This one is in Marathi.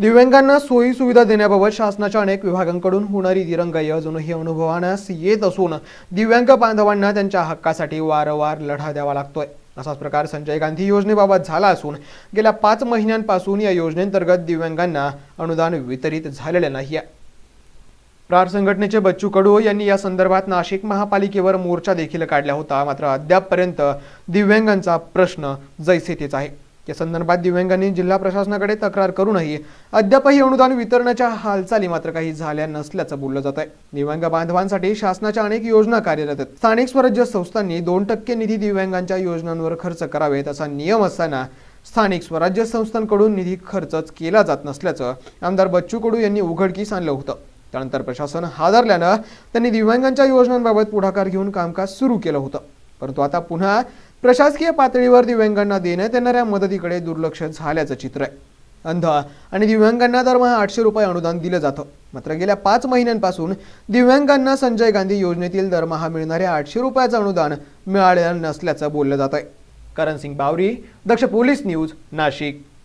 दिव्यांगांना सोयी सुविधा देण्याबाबत शासनाच्या अनेक विभागांकडून होणारी दिरंगाई अजूनही अनुभवानस येत असून दिव्यांग बांधवांना त्यांच्या हक्कासाठी वारंवार लढा द्यावा लागतोय असाच प्रकार संजय गांधी योजनेबाबत झाला असून गेल्या पाच महिन्यांपासून या योजनेअंतर्गत दिव्यांगांना अनुदान वितरित झालेले नाही प्रार संघटनेचे बच्चू कडू यांनी या संदर्भात नाशिक महापालिकेवर मोर्चा देखील काढला होता मात्र अद्यापपर्यंत दिव्यांगांचा प्रश्न जैसे तेच आहे या संदर्भात दिव्यांगांनी जिल्हा प्रशासनाकडे तक्रार करूनही अद्यापही अनुदान वितरणाच्या हालचाली मात्र काही झाल्या नसल्याचं बोललं जात आहे दिव्यांग बांधवांसाठी शासनाच्या अनेक योजना कार्यरत आहेत स्थानिक स्वराज्य संस्थांनी दोन टक्के निधी दिव्यांगांच्या योजनांवर खर्च करावेत असा नियम असताना स्थानिक स्वराज्य संस्थांकडून निधी खर्चच केला जात नसल्याचं आमदार बच्चू कडू यांनी उघडकीस आणलं होतं त्यानंतर प्रशासन हादरल्यानं त्यांनी दिव्यांगांच्या योजनांबाबत पुढाकार घेऊन कामकाज सुरू केलं होतं परंतु आता पुन्हा प्रशासकीय पातळीवर दिव्यांगांना देण्यात येणाऱ्या मदतीकडे दुर्लक्ष झाल्याचं चित्र आहे अंध आणि दिव्यांगांना दरमहा आठशे रुपये अनुदान दिलं जातं मात्र गेल्या पाच महिन्यांपासून दिव्यांगांना संजय गांधी योजनेतील दरमहा मिळणाऱ्या आठशे रुपयाचं अनुदान मिळालेलं नसल्याचं बोललं जात आहे करणसिंग बावरी दक्ष पोलीस न्यूज नाशिक